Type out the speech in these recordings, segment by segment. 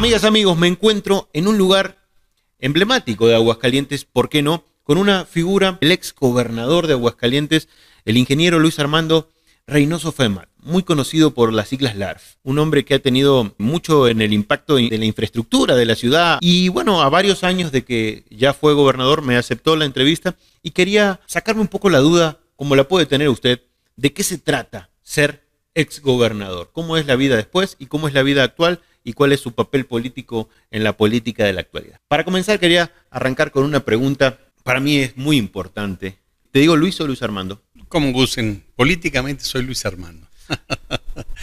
Amigas, amigos, me encuentro en un lugar emblemático de Aguascalientes, ¿por qué no? Con una figura, el ex gobernador de Aguascalientes, el ingeniero Luis Armando Reynoso Fema, muy conocido por las siglas LARF, un hombre que ha tenido mucho en el impacto de la infraestructura de la ciudad y bueno, a varios años de que ya fue gobernador me aceptó la entrevista y quería sacarme un poco la duda, como la puede tener usted, de qué se trata ser ex gobernador, cómo es la vida después y cómo es la vida actual y cuál es su papel político en la política de la actualidad. Para comenzar, quería arrancar con una pregunta, para mí es muy importante. ¿Te digo Luis o Luis Armando? Como gusten, políticamente soy Luis Armando.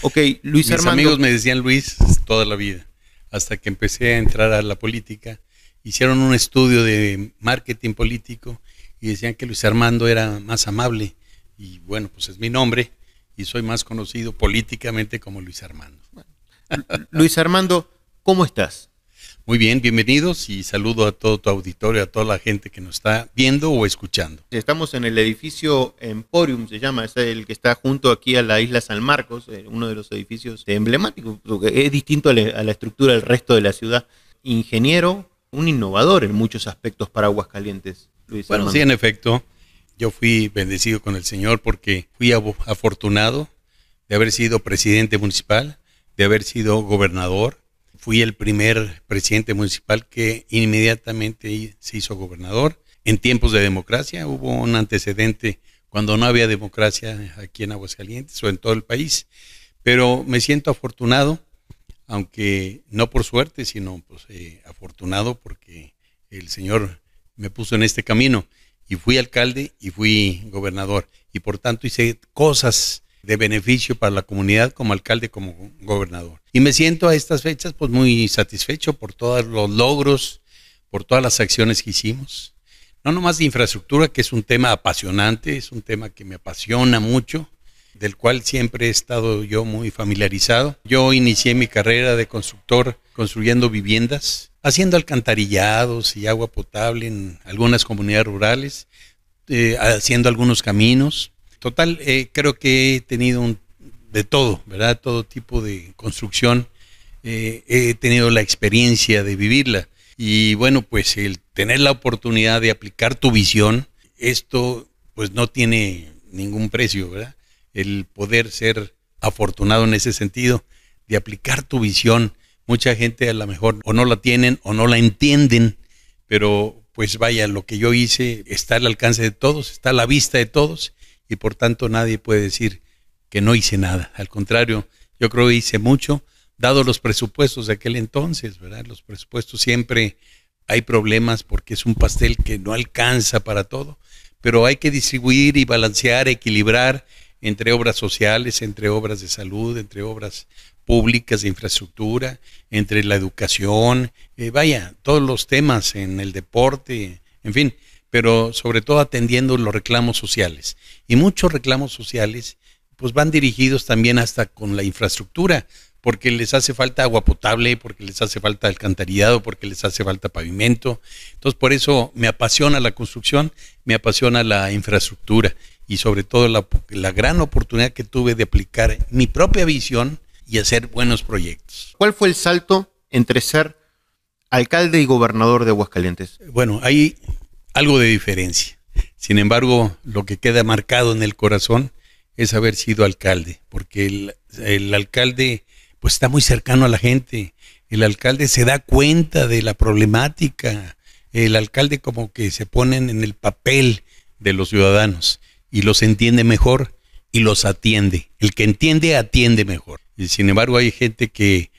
ok, Luis Armando. Mis amigos me decían Luis toda la vida, hasta que empecé a entrar a la política. Hicieron un estudio de marketing político y decían que Luis Armando era más amable. Y bueno, pues es mi nombre y soy más conocido políticamente como Luis Armando. Luis Armando, ¿cómo estás? Muy bien, bienvenidos y saludo a todo tu auditorio, a toda la gente que nos está viendo o escuchando. Estamos en el edificio Emporium, se llama, es el que está junto aquí a la isla San Marcos, eh, uno de los edificios emblemáticos, es distinto a la, estructura del resto de la ciudad. Ingeniero, un innovador en muchos aspectos para Aguascalientes, Luis. Bueno, Armando. sí, en efecto, yo fui bendecido con el Señor porque fui afortunado de haber sido presidente municipal de haber sido gobernador. Fui el primer presidente municipal que inmediatamente se hizo gobernador. En tiempos de democracia hubo un antecedente cuando no había democracia aquí en Aguascalientes o en todo el país. Pero me siento afortunado, aunque no por suerte, sino pues, eh, afortunado porque el Señor me puso en este camino y fui alcalde y fui gobernador. Y por tanto hice cosas de beneficio para la comunidad como alcalde, como gobernador. Y me siento a estas fechas pues muy satisfecho por todos los logros, por todas las acciones que hicimos. No nomás de infraestructura, que es un tema apasionante, es un tema que me apasiona mucho, del cual siempre he estado yo muy familiarizado. Yo inicié mi carrera de constructor construyendo viviendas, haciendo alcantarillados y agua potable en algunas comunidades rurales, eh, haciendo algunos caminos, Total, eh, creo que he tenido un, de todo, ¿verdad? Todo tipo de construcción. Eh, he tenido la experiencia de vivirla. Y bueno, pues el tener la oportunidad de aplicar tu visión, esto pues no tiene ningún precio, ¿verdad? El poder ser afortunado en ese sentido, de aplicar tu visión. Mucha gente a lo mejor o no la tienen o no la entienden, pero pues vaya, lo que yo hice está al alcance de todos, está a la vista de todos y por tanto nadie puede decir que no hice nada. Al contrario, yo creo que hice mucho, dado los presupuestos de aquel entonces, ¿verdad? Los presupuestos siempre hay problemas porque es un pastel que no alcanza para todo, pero hay que distribuir y balancear, equilibrar entre obras sociales, entre obras de salud, entre obras públicas de infraestructura, entre la educación, eh, vaya, todos los temas en el deporte, en fin, pero sobre todo atendiendo los reclamos sociales. Y muchos reclamos sociales pues van dirigidos también hasta con la infraestructura, porque les hace falta agua potable, porque les hace falta alcantarillado, porque les hace falta pavimento. Entonces por eso me apasiona la construcción, me apasiona la infraestructura y sobre todo la, la gran oportunidad que tuve de aplicar mi propia visión y hacer buenos proyectos. ¿Cuál fue el salto entre ser alcalde y gobernador de Aguascalientes? Bueno, ahí algo de diferencia. Sin embargo, lo que queda marcado en el corazón es haber sido alcalde, porque el, alcalde pues está muy cercano a la gente, el alcalde se da cuenta de la problemática, el alcalde como que se ponen en el papel de los ciudadanos y los entiende mejor y los atiende. El que entiende, atiende mejor. Y sin embargo, hay gente que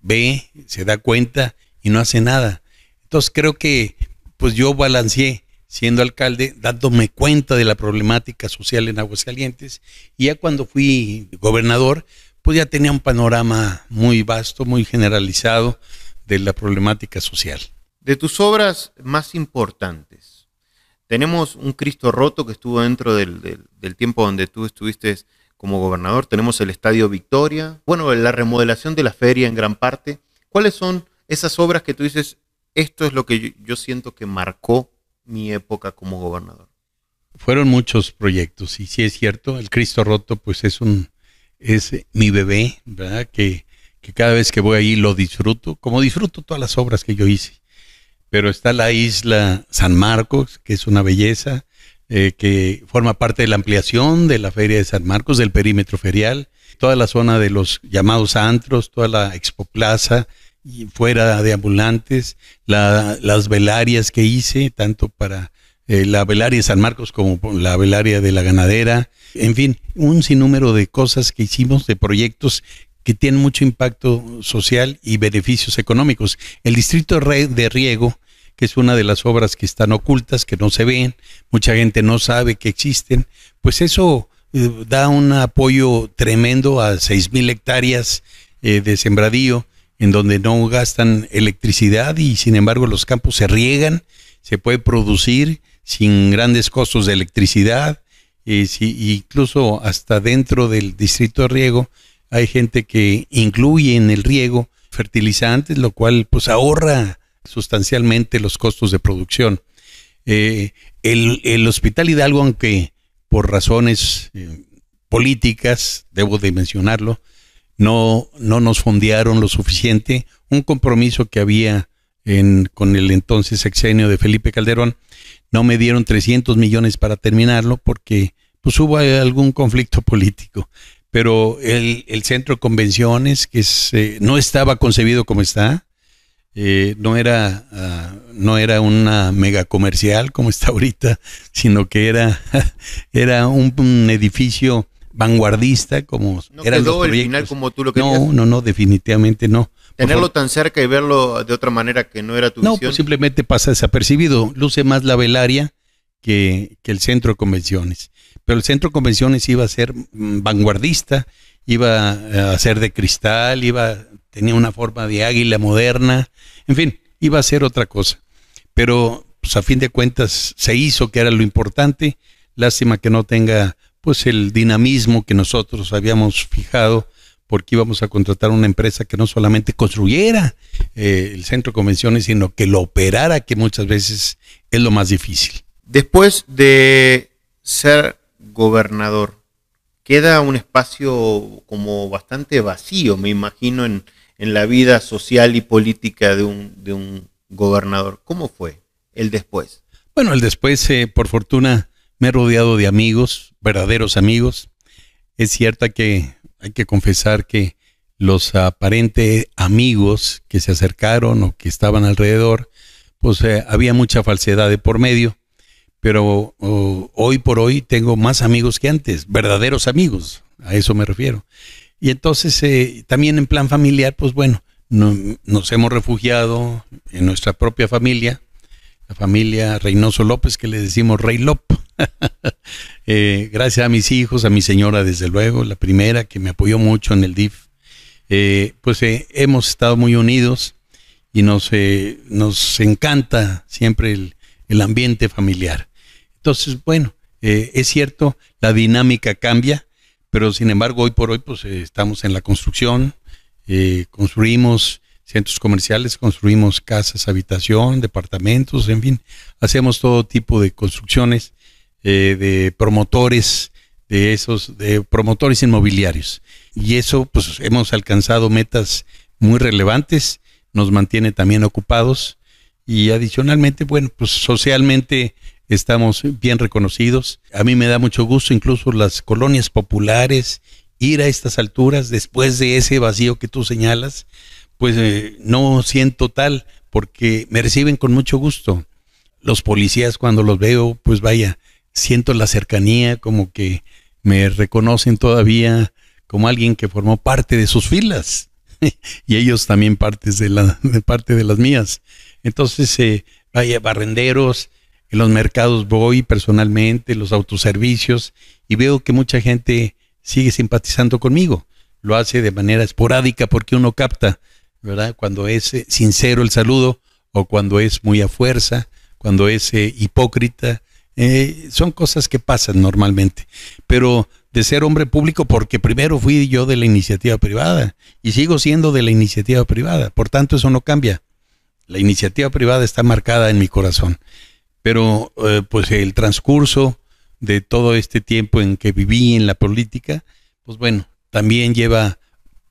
ve, se da cuenta y no hace nada. Entonces creo que pues yo balanceé siendo alcalde, dándome cuenta de la problemática social en Aguascalientes. Y ya cuando fui gobernador, pues ya tenía un panorama muy vasto, muy generalizado de la problemática social. De tus obras más importantes, tenemos un Cristo roto que estuvo dentro del, tiempo donde tú estuviste como gobernador, tenemos el Estadio Victoria, bueno, la remodelación de la feria en gran parte. ¿Cuáles son esas obras que tú dices, esto es lo que yo, siento que marcó mi época como gobernador. Fueron muchos proyectos, y sí es cierto, el Cristo Roto pues es un, es eh, mi bebé, ¿verdad? Que, cada vez que voy ahí lo disfruto, como disfruto todas las obras que yo hice. Pero está la isla San Marcos, que es una belleza, eh, que forma parte de la ampliación de la Feria de San Marcos, del perímetro ferial, toda la zona de los llamados antros, toda la expoplaza, fuera de ambulantes, las velarias que hice, tanto para eh, la velaria de San Marcos como la velaria de la ganadera, en fin, un sinnúmero de cosas que hicimos, de proyectos que tienen mucho impacto social y beneficios económicos. El distrito de riego, que es una de las obras que están ocultas, que no se ven, mucha gente no sabe que existen, pues eso eh, da un apoyo tremendo a 6.000 hectáreas eh, de sembradío en donde no gastan electricidad y sin embargo los campos se riegan, se puede producir sin grandes costos de electricidad, y incluso hasta dentro del distrito de riego hay gente que incluye en el riego fertilizantes, lo cual pues ahorra sustancialmente los costos de producción. Eh, el, Hospital Hidalgo, aunque por razones eh, políticas, debo de mencionarlo, no, no nos fondearon lo suficiente, un compromiso que había con el entonces sexenio de Felipe Calderón, no me dieron 300 millones para terminarlo porque pues hubo algún conflicto político. Pero el, centro de convenciones, que eh, no estaba concebido como está, eh, no, era, ah, no era una mega comercial como está ahorita, sino que era, era un edificio vanguardista como era eran los final como tú lo No, no, no, definitivamente no. Tenerlo tan cerca y verlo de otra manera que no era tu no, visión. No, pues, simplemente pasa desapercibido. Luce más la velaria que, que el centro de convenciones. Pero el centro de convenciones iba a ser mm, vanguardista, iba a ser de cristal, iba tenía una forma de águila moderna, en fin, iba a ser otra cosa. Pero pues a fin de cuentas se hizo que era lo importante. Lástima que no tenga pues el dinamismo que nosotros habíamos fijado porque íbamos a contratar una empresa que no solamente construyera eh, el centro de convenciones, sino que lo operara, que muchas veces es lo más difícil. Después de ser gobernador, queda un espacio como bastante vacío, me imagino, en, la vida social y política de un, gobernador. ¿Cómo fue el después? Bueno, el después, eh, por fortuna, me he rodeado de amigos, verdaderos amigos. Es cierto que hay que confesar que los aparentes amigos que se acercaron o que estaban alrededor, pues eh, había mucha falsedad de por medio, pero hoy por hoy tengo más amigos que antes, verdaderos amigos, a eso me refiero. Y entonces eh, también en plan familiar, pues bueno, nos hemos refugiado en nuestra propia familia, la familia Reynoso López, que le decimos Rey López. Eh, gracias a mis hijos, a mi señora, desde luego, la primera que me apoyó mucho en el DIF. Eh, pues eh, hemos estado muy unidos y nos, nos encanta siempre el, el, ambiente familiar. Entonces, bueno, es cierto, la dinámica cambia, pero sin embargo, hoy por hoy, pues estamos en la construcción, construimos centros comerciales, construimos casas, habitación, departamentos, en fin, hacemos todo tipo de construcciones eh, de promotores de esos de promotores inmobiliarios y eso pues hemos alcanzado metas muy relevantes nos mantiene también ocupados y adicionalmente bueno pues socialmente estamos bien reconocidos a mí me da mucho gusto incluso las colonias populares ir a estas alturas después de ese vacío que tú señalas pues eh, no siento tal, porque me reciben con mucho gusto. Los policías cuando los veo, pues vaya, siento la cercanía, como que me reconocen todavía como alguien que formó parte de sus filas y ellos también partes de, la, parte de las mías. Entonces, eh, vaya, barrenderos, en los mercados voy personalmente, los autoservicios, y veo que mucha gente sigue simpatizando conmigo. Lo hace de manera esporádica porque uno capta ¿verdad? Cuando es eh, sincero el saludo o cuando es muy a fuerza, cuando es eh, hipócrita. Eh, son cosas que pasan normalmente. Pero de ser hombre público, porque primero fui yo de la iniciativa privada y sigo siendo de la iniciativa privada. Por tanto, eso no cambia. La iniciativa privada está marcada en mi corazón. Pero pues el transcurso de todo este tiempo en que viví en la política, pues bueno, también lleva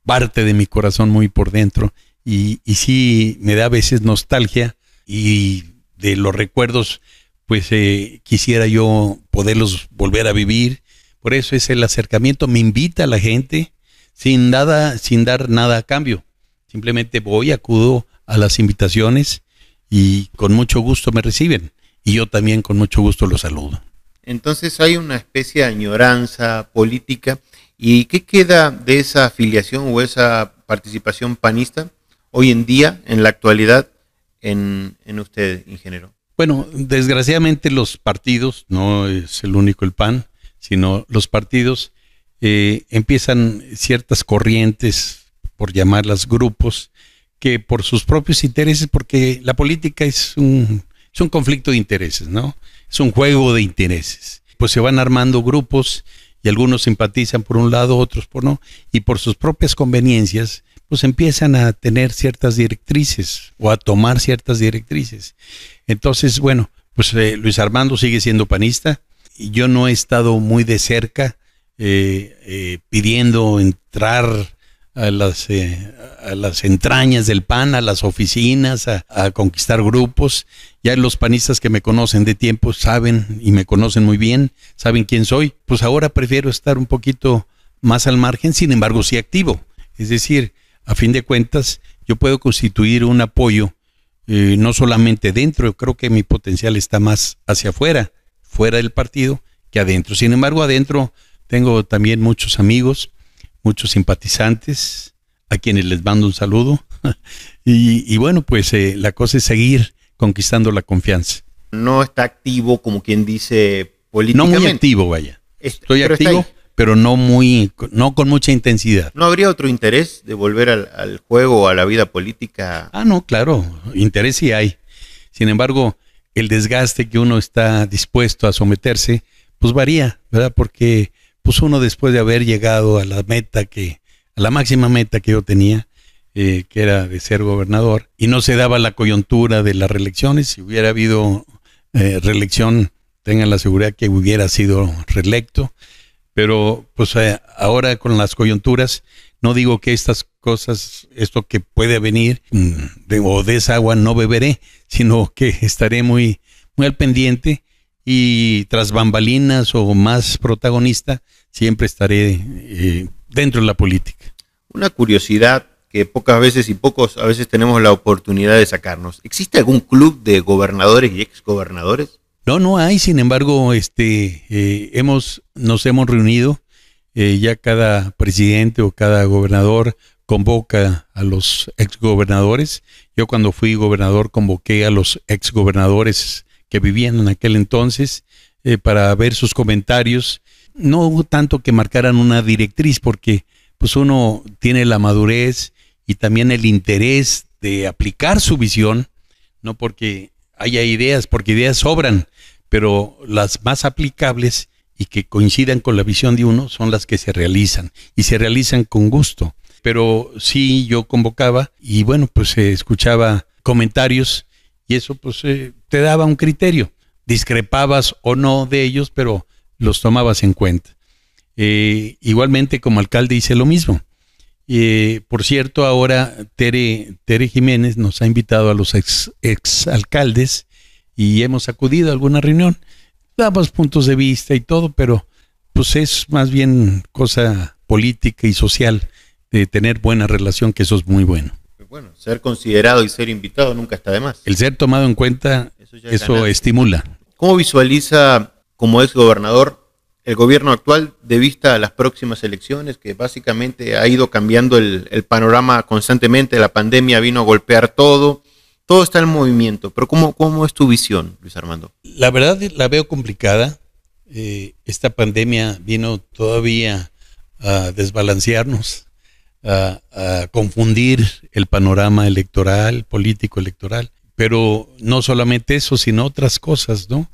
parte de mi corazón muy por dentro y, y sí me da a veces nostalgia y de los recuerdos pues eh, quisiera yo poderlos volver a vivir. Por eso es el acercamiento, me invita a la gente sin, nada, sin dar nada a cambio. Simplemente voy, acudo a las invitaciones y con mucho gusto me reciben. Y yo también con mucho gusto los saludo. Entonces hay una especie de añoranza política ¿Y qué queda de esa afiliación o esa participación panista hoy en día, en la actualidad, en, usted, ingeniero? Bueno, desgraciadamente los partidos, no es el único el PAN, sino los partidos eh, empiezan ciertas corrientes, por llamarlas grupos, que por sus propios intereses, porque la política es un, es un conflicto de intereses, ¿no? Es un juego de intereses. Pues se van armando grupos algunos simpatizan por un lado, otros por no, y por sus propias conveniencias, pues empiezan a tener ciertas directrices o a tomar ciertas directrices. Entonces, bueno, pues eh, Luis Armando sigue siendo panista. y Yo no he estado muy de cerca eh, eh, pidiendo entrar a las, eh, a las entrañas del PAN, a las oficinas, a, conquistar grupos. Ya los panistas que me conocen de tiempo saben y me conocen muy bien, saben quién soy. Pues ahora prefiero estar un poquito más al margen, sin embargo sí activo. Es decir, a fin de cuentas, yo puedo constituir un apoyo eh, no solamente dentro, yo creo que mi potencial está más hacia afuera, fuera del partido, que adentro. Sin embargo, adentro tengo también muchos amigos muchos simpatizantes, a quienes les mando un saludo. y, bueno, pues eh, la cosa es seguir conquistando la confianza. No está activo, como quien dice, políticamente. No muy activo, vaya. Estoy activo, pero no muy, no con mucha intensidad. ¿No habría otro interés de volver al, al juego, a la vida política? Ah, no, claro, interés sí hay. Sin embargo, el desgaste que uno está dispuesto a someterse, pues varía, ¿verdad? Porque pues uno después de haber llegado a la meta que, a la máxima meta que yo tenía, eh, que era de ser gobernador, y no se daba la coyuntura de las reelecciones, si hubiera habido eh, reelección, tengan la seguridad que hubiera sido reelecto, pero pues eh, ahora con las coyunturas, no digo que estas cosas, esto que puede venir, mm, o de esa agua no beberé, sino que estaré muy, muy al pendiente y tras bambalinas o más protagonista, siempre estaré eh, dentro de la política. Una curiosidad que pocas veces y pocos a veces tenemos la oportunidad de sacarnos. ¿Existe algún club de gobernadores y exgobernadores? No, no hay. Sin embargo, este, eh, hemos, nos hemos reunido. Eh, ya cada presidente o cada gobernador convoca a los exgobernadores. Yo cuando fui gobernador convoqué a los exgobernadores que vivían en aquel entonces para ver sus comentarios no hubo tanto que marcaran una directriz porque pues uno tiene la madurez y también el interés de aplicar su visión, no porque haya ideas, porque ideas sobran, pero las más aplicables y que coincidan con la visión de uno son las que se realizan y se realizan con gusto. Pero sí, yo convocaba y bueno, pues se eh, escuchaba comentarios y eso pues eh, te daba un criterio. Discrepabas o no de ellos, pero los tomabas en cuenta. Eh, igualmente como alcalde hice lo mismo. Eh, por cierto, ahora Tere, Tere, Jiménez nos ha invitado a los ex, alcaldes y hemos acudido a alguna reunión. Damos puntos de vista y todo, pero pues es más bien cosa política y social de eh, tener buena relación, que eso es muy bueno. Pues bueno, ser considerado y ser invitado nunca está de más. El ser tomado en cuenta, eso, eso estimula. ¿Cómo visualiza como gobernador, el gobierno actual de vista a las próximas elecciones, que básicamente ha ido cambiando el, panorama constantemente, la pandemia vino a golpear todo, todo está en movimiento, pero ¿cómo, cómo es tu visión, Luis Armando? La verdad la veo complicada, eh, esta pandemia vino todavía a desbalancearnos, a, a confundir el panorama electoral, político electoral, pero no solamente eso, sino otras cosas, ¿no?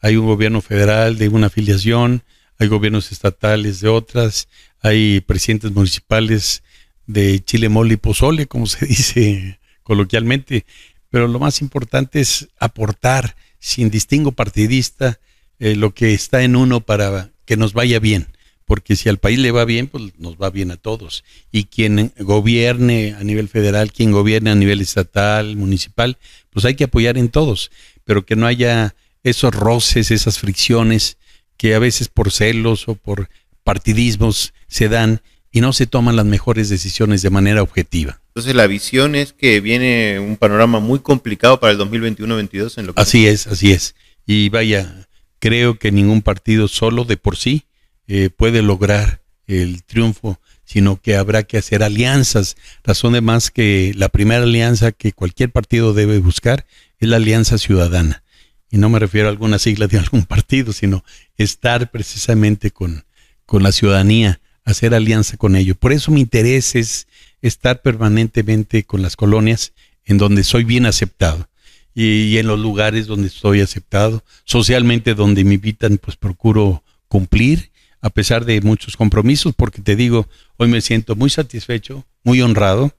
hay un gobierno federal de una afiliación, hay gobiernos estatales de otras, hay presidentes municipales de Chile Moli y pozole, como se dice coloquialmente, pero lo más importante es aportar sin distingo partidista eh, lo que está en uno para que nos vaya bien, porque si al país le va bien, pues nos va bien a todos. Y quien gobierne a nivel federal, quien gobierne a nivel estatal, municipal, pues hay que apoyar en todos, pero que no haya esos roces, esas fricciones que a veces por celos o por partidismos se dan y no se toman las mejores decisiones de manera objetiva. Entonces la visión es que viene un panorama muy complicado para el 2021-22 en lo que Así es, así es. Y vaya, creo que ningún partido solo de por sí eh, puede lograr el triunfo, sino que habrá que hacer alianzas. Razón de más que la primera alianza que cualquier partido debe buscar es la alianza ciudadana y no me refiero a alguna sigla de algún partido, sino estar precisamente con, con la ciudadanía, hacer alianza con ellos. Por eso mi interés es estar permanentemente con las colonias en donde soy bien aceptado y, y en los lugares donde estoy aceptado, socialmente donde me invitan, pues procuro cumplir a pesar de muchos compromisos, porque te digo, hoy me siento muy satisfecho, muy honrado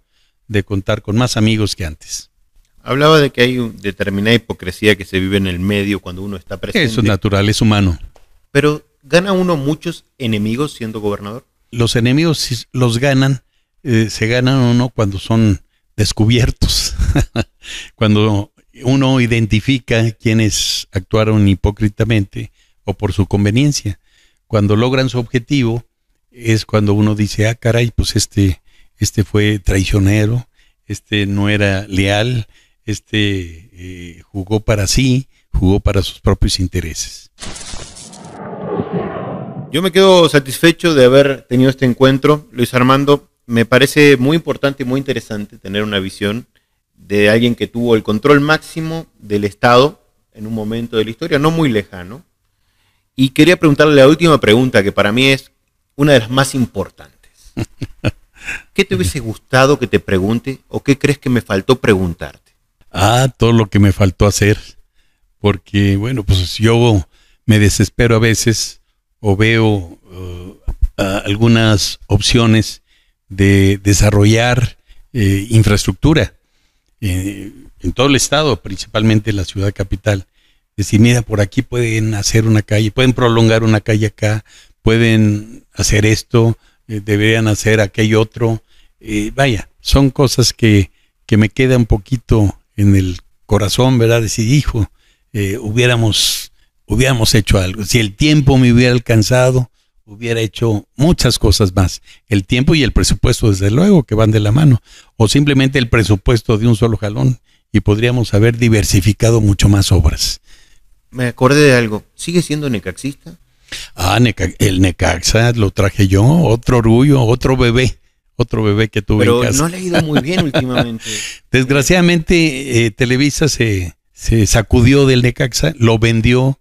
de contar con más amigos que antes. Hablaba de que hay una determinada hipocresía que se vive en el medio cuando uno está presente. Eso es natural, es humano. Pero ¿gana uno muchos enemigos siendo gobernador? Los enemigos los ganan, eh, se ganan uno cuando son descubiertos, cuando uno identifica quienes actuaron hipócritamente o por su conveniencia. Cuando logran su objetivo es cuando uno dice, ah, caray, pues este, este fue traicionero, este no era leal, este eh, jugó para sí, jugó para sus propios intereses. Yo me quedo satisfecho de haber tenido este encuentro, Luis Armando. Me parece muy importante y muy interesante tener una visión de alguien que tuvo el control máximo del Estado en un momento de la historia, no muy lejano. Y quería preguntarle la última pregunta, que para mí es una de las más importantes. ¿Qué te hubiese gustado que te pregunte o qué crees que me faltó preguntar? ah, todo lo que me faltó hacer. Porque, bueno, pues yo me desespero a veces o veo uh, algunas opciones de desarrollar eh, infraestructura eh, en todo el estado, principalmente en la ciudad capital. Decir, mira, por aquí pueden hacer una calle, pueden prolongar una calle acá, pueden hacer esto, eh, deberían hacer aquello otro. vaya, son cosas que, que me queda un poquito en el corazón, ¿verdad? Decir, hijo, eh, hubiéramos, hubiéramos hecho algo. Si el tiempo me hubiera alcanzado, hubiera hecho muchas cosas más. El tiempo y el presupuesto, desde luego, que van de la mano. O simplemente el presupuesto de un solo jalón y podríamos haber diversificado mucho más obras. Me acordé de algo. ¿Sigue siendo necaxista? Ah, el Necaxa lo traje yo, otro orgullo, otro bebé otro bebé que tuve en casa. no le ha ido muy bien últimamente. Desgraciadamente, eh, Televisa se, se sacudió del Necaxa, lo vendió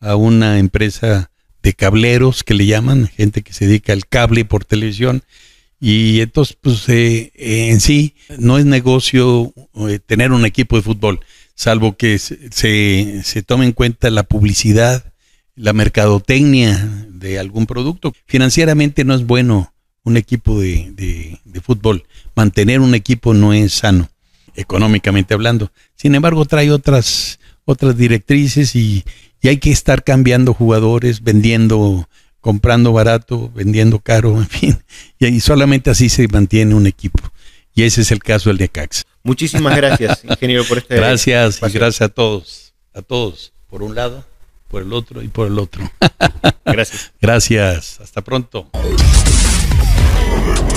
a una empresa de cableros que le llaman, gente que se dedica al cable por televisión. Y entonces, pues eh, eh, en sí, no es negocio tener un equipo de fútbol, salvo que se, se tome en cuenta la publicidad, la mercadotecnia de algún producto. Financieramente no es bueno un equipo de, fútbol. Mantener un equipo no es sano, económicamente hablando. Sin embargo, trae otras, otras directrices y, y hay que estar cambiando jugadores, vendiendo, comprando barato, vendiendo caro, en fin. Y, solamente así se mantiene un equipo. Y ese es el caso del Necaxa. Muchísimas gracias, ingeniero, por este. Gracias gracias a todos. A todos, por un lado, por el otro y por el otro. Gracias. Hasta pronto. Oh,